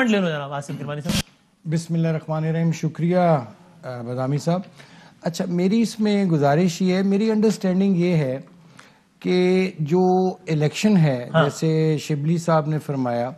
Statement ले लो जनाब आसिफ गिरवानी साहब बिस्मिल रहीम शुक्रिया बदामी साहब अच्छा मेरी इसमें गुजारिश ये है मेरी अंडरस्टैंडिंग ये है कि जो इलेक्शन है हाँ। जैसे शिबली साहब ने फरमाया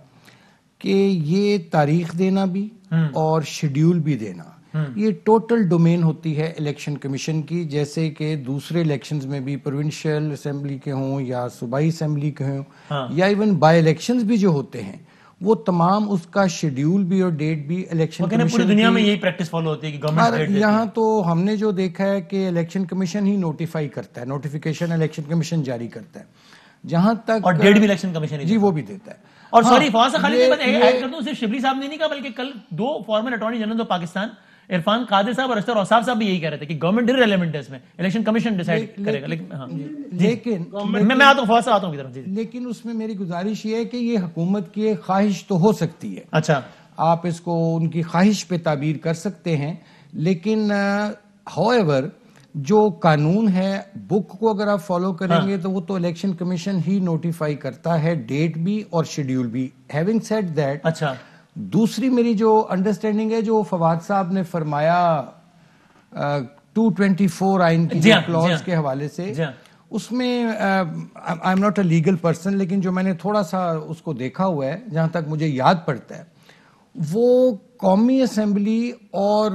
कि ये तारीख देना भी हम्म। और शेड्यूल भी देना हम्म। ये टोटल डोमेन होती है इलेक्शन कमीशन की जैसे कि दूसरे इलेक्शंस में भी प्रोविंशियल असम्बली के हों या सूबाई असम्बली के हों हाँ। या इवन बाई इलेक्शंस भी जो होते हैं वो तमाम उसका शेड्यूल भी और डेट भी इलेक्शन पूरी दुनिया में यही प्रैक्टिस फॉलो होती है कि गवर्नमेंट यहाँ तो हमने जो देखा है कि इलेक्शन कमीशन ही नोटिफाई करता है नोटिफिकेशन इलेक्शन कमीशन जारी करता है जहां तक और डेट भी इलेक्शन कमीशन जी वो भी देता है और हाँ, सॉरी फौज खाली कर दूं सिर्फ शिबली साहब ने नहीं कहा बल्कि कल दो former attorney general of Pakistan Irfan Qadir साहब और अख्तर साहब साहब भी यही कह रहे थे कि गवर्नमेंट रेलिवेंट है इसमें इलेक्शन कमीशन डिसाइड करेगा लेकिन हाँ लेकिन मैं मैं आता हूँ आता हूँ लेकिन उसमें मेरी गुजारिश ये है कि ये हुकूमत की ख्वाहिश तो हो सकती है अच्छा आप इसको उनकी ख्वाहिश पे ताबीर कर सकते हैं लेकिन हाउएवर जो कानून है बुक को अगर आप फॉलो हाँ। करेंगे हाँ. तो वो तो इलेक्शन कमीशन ही नोटिफाई करता है डेट भी और शेड्यूल भी हैविंग सेट दैट अच्छा दूसरी मेरी जो अंडरस्टैंडिंग है जो फवाद साहब ने फरमाया टू ट्वेंटी फोर आइन की क्लॉज हाँ, हाँ। के हवाले से हाँ। उसमें I am not a legal person लेकिन जो मैंने थोड़ा सा उसको देखा हुआ है जहां तक मुझे याद पड़ता है वो कौमी असम्बली और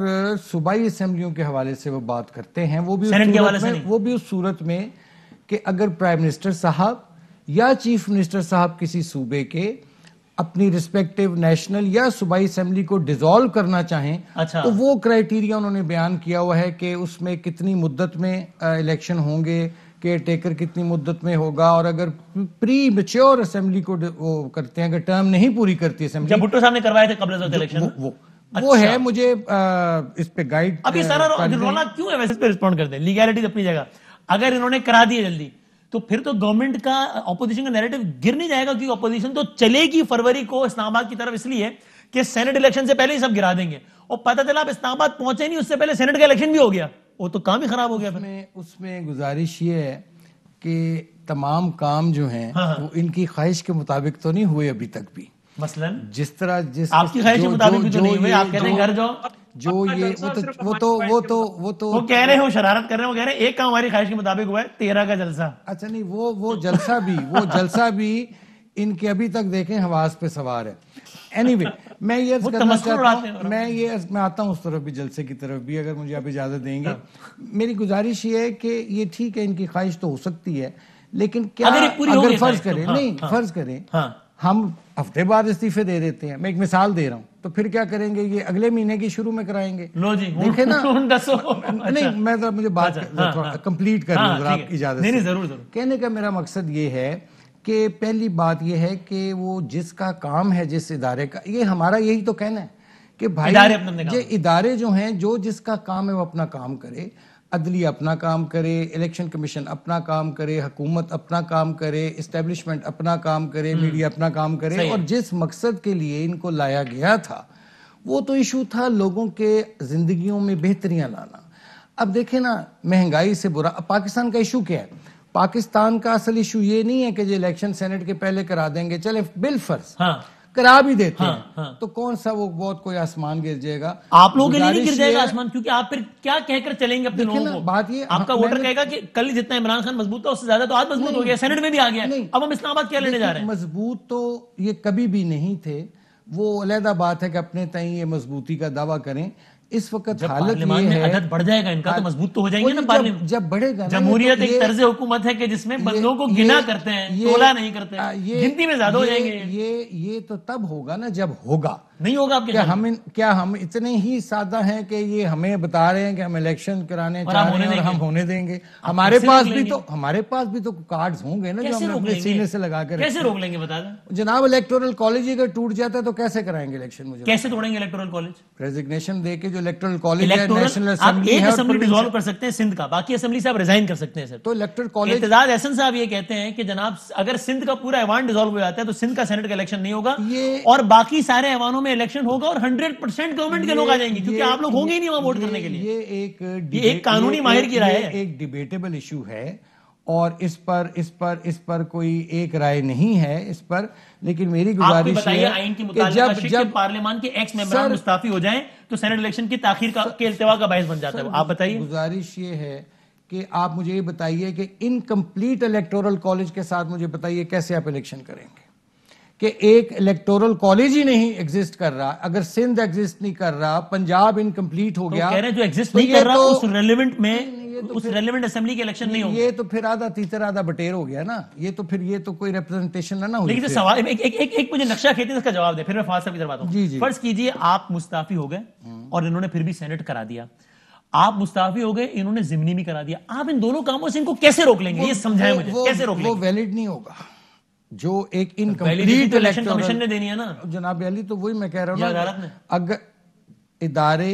सूबाई असम्बलियों के हवाले से वो बात करते हैं वो भी उस में, वो भी उस सूरत में कि अगर प्राइम मिनिस्टर साहब या चीफ मिनिस्टर साहब किसी सूबे के अपनी रिस्पेक्टिव नेशनल या सूबाई असेंबली को डिजोल्व करना चाहें अच्छा। तो वो क्राइटेरिया उन्होंने बयान किया हुआ है कि उसमें कितनी मुद्दत में इलेक्शन होंगे केयर टेकर कितनी मुद्दत में होगा और अगर प्री मेच्योर असेंबली को वो करते हैं अगर टर्म नहीं पूरी करती असेंबली जब भुट्टो साहब ने करवाए थे रिजल्ट इलेक्शन वो, वो अच्छा। वो है मुझे आ, इस पे गाइड अभी सारा रौला क्यों है वैसे इस पे रिस्पोंड करते हैं लीगैलिटी अपनी जगह अगर इन्होंने करा दिए जल्दी तो फिर तो गवर्नमेंट का ऑपोजिशन का नैरेटिव गिर नहीं जाएगा क्योंकि ऑपोजिशन तो चलेगी फरवरी को इस्लामाबाद की तरफ इसलिए कि सेनेट इलेक्शन से पहले ही सब गिरा देंगे और पता चला आप इस्लामाबाद पहुंचे नहीं उससे पहले सेनेट का इलेक्शन भी हो गया वो तो काम ही खराब हो गया उसमें उसमें गुजारिश ये है कि तमाम काम जो है हाँ, हाँ। वो इनकी ख्वाहिश के मुताबिक तो नहीं हुए अभी तक भी मसलन जिस तरह जिस आपकी ख्वाहिश के मुताबिक भी तो नहीं हुए आप कह रहे घर जाओ जो ये वो तो, तो वो तो वो तो, तो वो तो वो कह रहे हो शरारत कर रहे हो कह रहे हैं एक काम हमारी ख्वाहिश के मुताबिक हुआ है तेरह का जलसा अच्छा नहीं वो वो जलसा भी वो जलसा भी इनके अभी तक देखें हवास पे सवार है एनीवे anyway, मैं ये करना चाहता हूँ मैं ये मैं आता हूँ उस तरफ भी जलसे की तरफ भी अगर मुझे आप इजाज़त देंगे हाँ। मेरी गुजारिश ये है कि ये ठीक है इनकी ख्वाहिश तो हो सकती है लेकिन क्या अगर, अगर तो- हाँ, हाँ। फर्ज करें नहीं फर्ज करें हम हफ्ते बाद इस्तीफे दे देते हैं मैं एक मिसाल दे रहा हूँ तो फिर क्या करेंगे ये अगले महीने की शुरू में कराएंगे लो जी देखे ना अच्छा। नहीं मैं तो मुझे बात कंप्लीट अच्छा, हाँ, हाँ। कर हाँ, लूँ आपकी इजाजत नहीं जरूर जरूर कहने का मेरा मकसद ये है कि पहली बात यह है कि वो जिसका काम है जिस इदारे का ये हमारा यही तो कहना है कि भाई ये इदारे जो हैं जो जिसका काम है वो अपना काम करे अदली अपना काम करे इलेक्शन कमीशन अपना काम करे हुकूमत अपना काम करे इस्टेब्लिशमेंट अपना काम करे मीडिया हम्म। अपना काम करे और जिस मकसद के लिए इनको लाया गया था वो तो इशू था लोगों के जिंदगियों में बेहतरियां लाना अब देखें ना महंगाई से बुरा अब पाकिस्तान का इशू क्या है पाकिस्तान का असल इशू ये नहीं है कि जो इलेक्शन सेनेट के पहले करा देंगे चले बिल फर्ज हाँ। करा भी देते हाँ, हैं हाँ। तो कौन सा वो बहुत कोई आसमान गिर जाएगा आप लोगों के लिए नहीं गिर जाएगा आसमान क्योंकि आप फिर क्या कहकर चलेंगे अपने लोगों को बात ये आपका हाँ, वोटर कहेगा कि कल जितना इमरान खान मजबूत था उससे ज्यादा तो आज मजबूत हो गया सेनेट में भी आ गया अब हम इस्लामाबाद क्या लेने जा रहे हैं मजबूत तो ये कभी भी नहीं थे वो अलहदा बात है कि अपने तय ये मजबूती का दावा करें इस वक्त हालत ये है अदद बढ़ जाएगा इनका तो मजबूत तो हो जाएंगे ना जब, जब बढ़ेगा जमहूरियत तो एक तर्ज हुकूमत है कि जिसमें बंदों को गिना करते हैं तोला नहीं करते हैं गिनती में ज्यादा हो जाएंगे ये ये तो तब होगा ना जब होगा नहीं होगा आपके क्या हम इन, क्या हम इतने ही सादा हैं कि ये हमें बता रहे हैं कि हम इलेक्शन कराने चाह रहे हैं और हम होने देंगे हमारे पास भी तो हमारे पास भी तो कार्ड्स होंगे ना जो हम अपने सीने से लगा कर कैसे रोक लेंगे बता दें जनाब इलेक्टोरल कॉलेज अगर टूट जाता है तो कैसे कराएंगे इलेक्शन मुझे कैसे तोड़ेंगे इलेक्टोरल कॉलेज रेजिग्नेशन दे के जो इलेक्टोरल कॉलेज है नेशनल असेंबली है कर सकते हैं सिंध का बाकी असेंबली से आप रिजाइन कर सकते हैं सर तो इलेक्टोरल कॉलेज एतजाज एहसन साहब ये कहते हैं कि जनाब अगर सिंध का पूरा एवान डिजोल्व हो जाता है तो सिंध का सेनेट का इलेक्शन नहीं होगा और बाकी सारे एवानों में इलेक्शन होगा और हंड्रेड परसेंट गवर्नमेंट के लोग आ जाएंगे क्योंकि आप लोग होंगे ही नहीं वहां वोट करने के लिए ये एक ये एक कानूनी माहिर की राय है एक डिबेटेबल इशू है और इस पर इस पर इस पर कोई एक राय नहीं है इस पर लेकिन मेरी गुजारिश है कि जब जब पार्लियामान के एक्स मेंबर मुस्ताफी हो जाएं तो सेनेट इलेक्शन की ताखिर का के इल्तवा का बायस बन जाता है आप बताइए गुजारिश ये है कि आप मुझे ये बताइए कि इनकम्प्लीट इलेक्टोरल कॉलेज के साथ मुझे बताइए कैसे आप इलेक्शन करेंगे कि एक इलेक्टोरल कॉलेज ही नहीं एग्जिस्ट कर रहा अगर सिंध एग्जिस्ट नहीं कर रहा पंजाब इनकम्प्लीट हो तो गया कह रहे जो एग्जिस्ट तो नहीं कर रहा तो, उस में तो उस असेंबली के इलेक्शन नहीं ये तो फिर आधा तीसरा आधा बटेर हो गया ना ये तो फिर ये तो कोई रिप्रेजेंटेशन ना हो सवाल एक, एक, एक, एक मुझे नक्शा खेती इसका जवाब दे फिर मैं फास्ट की तरफ जी जी फर्ज कीजिए आप मुस्ताफी हो गए हम्म। और इन्होंने फिर भी सेनेट करा दिया आप मुस्ताफी हो गए इन्होंने जिमनी भी करा दिया आप इन दोनों कामों से इनको कैसे रोक लेंगे ये समझाए मुझे कैसे रोक लेंगे वो वैलिड नहीं होगा जो एक इनकम्प्लीट इलेक्शन कमीशन ने देनी है ना जनाब अली तो वही मैं कह रहा हूँ अगर इदारे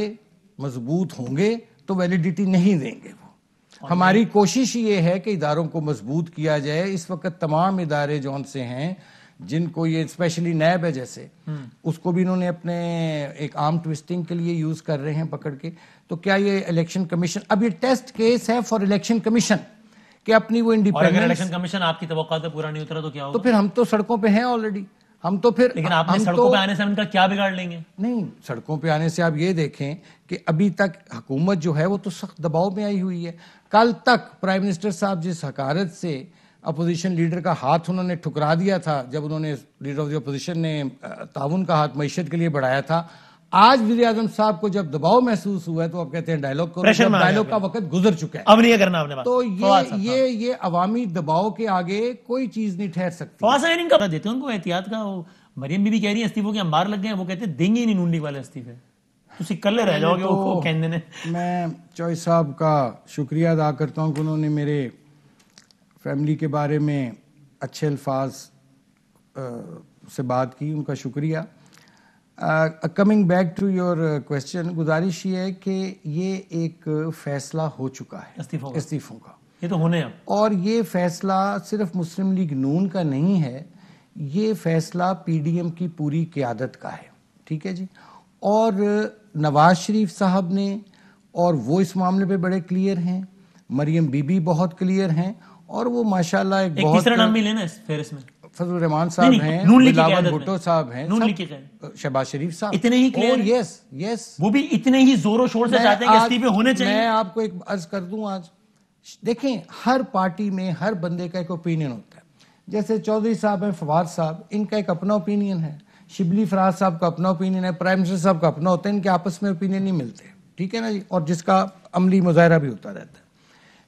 मजबूत होंगे तो वैलिडिटी नहीं देंगे हमारी कोशिश ये है कि इदारों को मजबूत किया जाए इस वक्त तमाम इदारे जौन से हैं जिनको ये स्पेशली नैब है जैसे हम्म। उसको भी इन्होंने अपने एक आर्म ट्विस्टिंग के लिए यूज कर रहे हैं पकड़ के तो क्या ये इलेक्शन कमीशन अब ये टेस्ट केस है फॉर इलेक्शन कमीशन कि अपनी वो इंडिपेंडेंस इलेक्शन कमीशन आपकी तो पूरा नहीं उतरा तो क्या तो होगा तो फिर हम तो सड़कों पे हैं ऑलरेडी हम तो फिर लेकिन आपने तो- सड़कों तो, पे आने से उनका क्या बिगाड़ लेंगे नहीं सड़कों पे आने से आप ये देखें कि अभी तक हुकूमत जो है वो तो सख्त दबाव में आई हुई है कल तक प्राइम मिनिस्टर साहब जिस हकारत से अपोजिशन लीडर का हाथ उन्होंने ठुकरा दिया था जब उन्होंने लीडर ऑफ द अपोजिशन ने ताउन का हाथ मीशत के लिए बढ़ाया था आज वजी आजम साहब को जब दबाव महसूस हुआ है तो आप कहते हैं डायलॉग करो डायलॉग का वक्त गुजर चुका है अब नहीं करना आपने तो ये ये ये अवामी दबाव के आगे कोई चीज नहीं ठहर सकती इनका देते उनको एहतियात का वो मरियम भी कह रही है इस्तीफों के अंबार लग गए वो कहते हैं देंगे नहीं नून वाले इस्तीफे ਤੁਸੀਂ ਕੱਲੇ ਰਹਿ ਜਾਓਗੇ ਉਹ ਕਹਿੰਦੇ ਨੇ ਮੈਂ ਚੋਈ ਸਾਹਿਬ ਦਾ ਸ਼ੁਕਰੀਆ ਅਦਾ ਕਰਤਾ ਹੂੰ फैमिली के बारे में अच्छे अल्फाज से बात की उनका शुक्रिया coming back to your question गुजारिश ये है कि ये एक फैसला हो चुका है इस्तीफों का ये तो होने अब और ये फैसला सिर्फ मुस्लिम लीग नून का नहीं है ये फैसला पीडीएम की पूरी क्यादत का है ठीक है जी और uh, नवाज शरीफ साहब ने और वो इस मामले पे बड़े क्लियर हैं मरियम बीबी बहुत क्लियर हैं और वो माशाल्लाह एक, एक बहुत तीसरा नाम भी लेना है फेरिस में फजल रहमान साहब हैं नून लीग के भुट्टो साहब हैं नून लीग के शहबाज शरीफ साहब इतने ही क्लियर यस यस वो भी इतने ही जोरों शोर से चाहते हैं कि इस्तीफे होने चाहिए मैं आपको एक अर्ज कर दूं आज देखें हर पार्टी में हर बंदे का एक ओपिनियन होता है जैसे चौधरी साहब हैं फवाद साहब इनका एक अपना ओपिनियन है शिबली फराज साहब का अपना ओपिनियन है प्राइम मिनिस्टर साहब का अपना होता है इनके आपस में ओपिनियन नहीं मिलते ठीक है ना जी और जिसका अमली मुजाहरा भी होता रहता है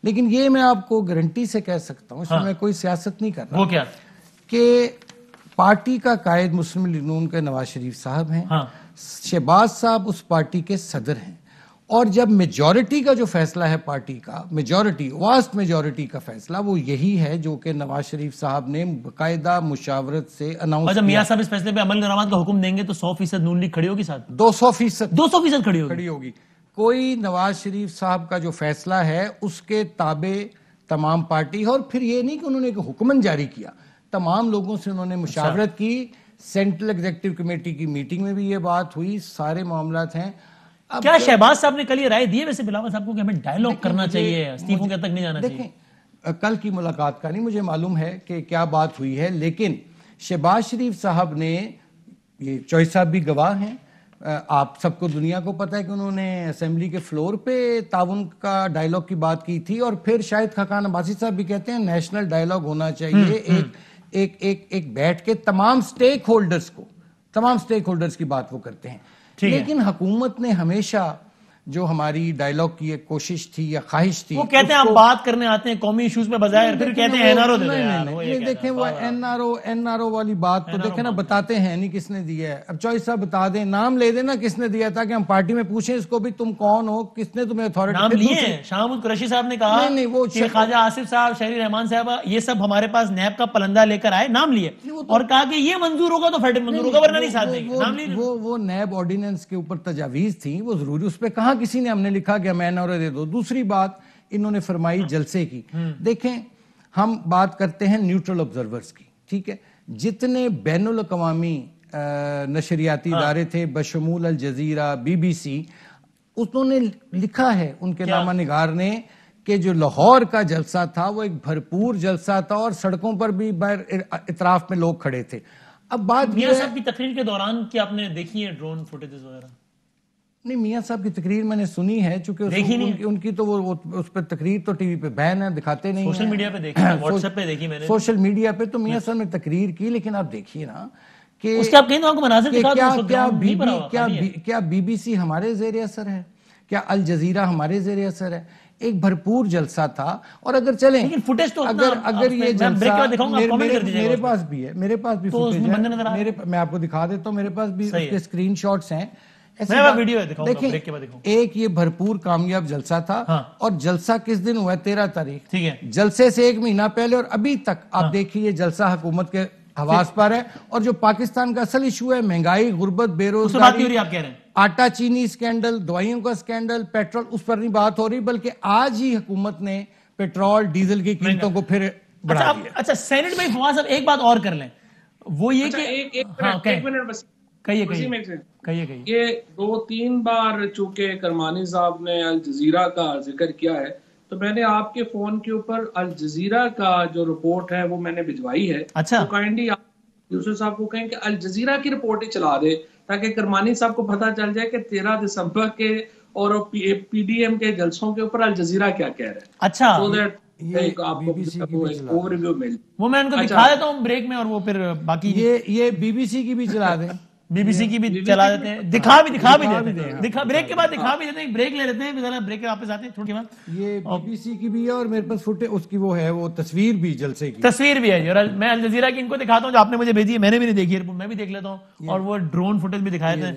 लेकिन ये मैं आपको गारंटी से कह सकता हूँ इसमें हाँ। कोई सियासत नहीं कर रहा वो क्या कि पार्टी का कायद मुस्लिम लीग नून के नवाज शरीफ साहब हैं हाँ। शहबाज साहब उस पार्टी के सदर हैं और जब मेजॉरिटी का जो फैसला है पार्टी का मेजॉरिटी वास्ट मेजॉरिटी का फैसला वो यही है जो कि नवाज शरीफ साहब ने बाकायदा मुशावरत से अनाउंस अच्छा मियां साहब इस फैसले पे अमल दरामद का हुक्म देंगे तो सौ फीसद नून लीग खड़ी होगी साथ दो सौ फीसद दो सौ फीसद खड़ी होगी खड़ी होगी कोई नवाज शरीफ साहब का जो फैसला है उसके ताबे तमाम पार्टी है और फिर ये नहीं कि उन्होंने एक हुक्मन जारी किया तमाम लोगों से उन्होंने अच्छा। मुशावरत की सेंट्रल एग्जीक्यूटिव कमेटी की मीटिंग में भी ये बात हुई सारे मामला हैं अब क्या शहबाज साहब ने कल ये राय दी है वैसे बिलावल साहब को कि हमें डायलॉग करना चाहिए इस्तीफों के तक नहीं जाना देखें चाहिए। कल की मुलाकात का नहीं मुझे मालूम है कि क्या बात हुई है लेकिन शहबाज शरीफ साहब ने ये चौहस साहब भी गवाह हैं आप सबको दुनिया को पता है कि उन्होंने असेंबली के फ्लोर पे ताउन का डायलॉग की बात की थी और फिर शायद खकान अब्बासी साहब भी कहते हैं नेशनल डायलॉग होना चाहिए हम्म, हम्म। एक एक एक एक बैठ के तमाम स्टेक होल्डर्स को तमाम स्टेक होल्डर्स की बात वो करते हैं लेकिन हुकूमत ने हमेशा जो हमारी डायलॉग की एक कोशिश थी या ख्वाहिश थी वो कहते हैं हम बात करने आते हैं कौमी इश्यूज पे बजाय फिर कहते हैं एनआरओ दे नहीं, नहीं, नहीं देखें वो एनआरओ एनआरओ वाली बात तो देखें ना बताते हैं नहीं किसने दिया है अब चॉइस साहब बता दें नाम ले ना किसने दिया था कि हम पार्टी में पूछे इसको भी तुम कौन हो किसने तुम्हें अथॉरिटी लिए कुरैशी साहब ने कहा नहीं वो ख्वाजा आसिफ साहब शहरी रहमान साहब ये सब हमारे पास नैब का पलंदा लेकर आए नाम लिए तो- और कहा कि ये मंजूर होगा तो फेडरल मंजूर होगा वरना नहीं साथ वो वो नैब ऑर्डिनेंस के ऊपर तजावीज थी वो जरूरी उस पर कहा ना किसी ने हमने लिखा कि हमें एनआरओ दे दो दूसरी बात इन्होंने फरमाई जलसे की देखें हम बात करते हैं न्यूट्रल ऑब्जर्वर्स की ठीक है जितने बैन अवी नशरियाती हाँ। इदारे हाँ। थे बशमूल अल जजीरा बीबीसी उन्होंने लिखा है उनके नामा निगार ने कि जो लाहौर का जलसा था वो एक भरपूर जलसा था और सड़कों पर भी इतराफ में लोग खड़े थे अब बात यह सब की तकरीर के दौरान कि आपने देखी है ड्रोन फुटेजेस वगैरह नहीं मियाँ साहब की तकरीर मैंने सुनी है चूंकि उन, उनकी, तो वो, वो उस पर तकरीर तो टीवी पे बैन है दिखाते नहीं सोशल मीडिया पे देखी व्हाट्सएप पे देखी मैंने सोशल मीडिया पे तो मियाँ साहब ने तकरीर की लेकिन आप देखिए ना कि उसके आप कहीं तो आपको मनाजिर क्या क्या क्या क्या बीबीसी हमारे जेर असर है क्या अल जजीरा हमारे जेर असर है एक भरपूर जलसा था और अगर चले फुटेज तो अगर अगर ये जलसा मेरे, मेरे, मेरे पास भी है मेरे पास भी फुटेज तो है मेरे मैं आपको दिखा देता हूँ मेरे पास भी उसके स्क्रीन हैं मैं वीडियो है एक ये भरपूर कामयाब जलसा था हाँ। और जलसा किस दिन हुआ तेरह तारीख ठीक है जलसे से एक महीना पहले और अभी तक आप हाँ। देखिए ये जलसा हुकूमत के हवास पर है और जो पाकिस्तान का असल इशू है महंगाई गुर्बत बेरोजगारी आप कह रहे हैं आटा चीनी स्कैंडल दवाइयों का स्कैंडल पेट्रोल उस पर नहीं बात हो रही बल्कि आज ही हुकूमत ने पेट्रोल डीजल की कीमतों को फिर अच्छा, बढ़ा अच्छा, दिया अच्छा सेनेट में फवाद साहब एक बात और कर लें वो ये अच्छा, कि एक, एक, हाँ, एक मिनट बस कहिए कहिए कहिए कहिए ये दो तीन बार चूंकि करमानी साहब ने अल जजीरा का जिक्र किया है तो मैंने आपके फोन के ऊपर अल जजीरा का जो रिपोर्ट है वो मैंने भिजवाई है अच्छा तो काइंडली आप यूसुफ साहब को कहें कि अल जजीरा की रिपोर्ट ही चला दे ताकि करमानी साहब को पता चल जाए कि तेरह दिसंबर के और पीडीएम के जलसों के ऊपर अल जजीरा क्या कह रहे हैं अच्छा so that, ये अच्छा। बाकी ये ये बीबीसी की भी चला दे बीबीसी की भी चला देते हैं दिखा भी दिखा भी देते हैं दिखा ब्रेक के बाद दिखा भी देते हैं ब्रेक ले लेते हैं जरा ब्रेक के वापस आते हैं थोड़ी बाद ये बीबीसी की भी है और मेरे पास फुटे उसकी वो है वो तस्वीर भी जलसे की तस्वीर भी है जी और मैं अल जजीरा की इनको दिखाता हूँ जो आपने मुझे भेजी है मैंने भी नहीं देखी है मैं भी देख लेता हूँ और वो ड्रोन फुटेज भी दिखाए थे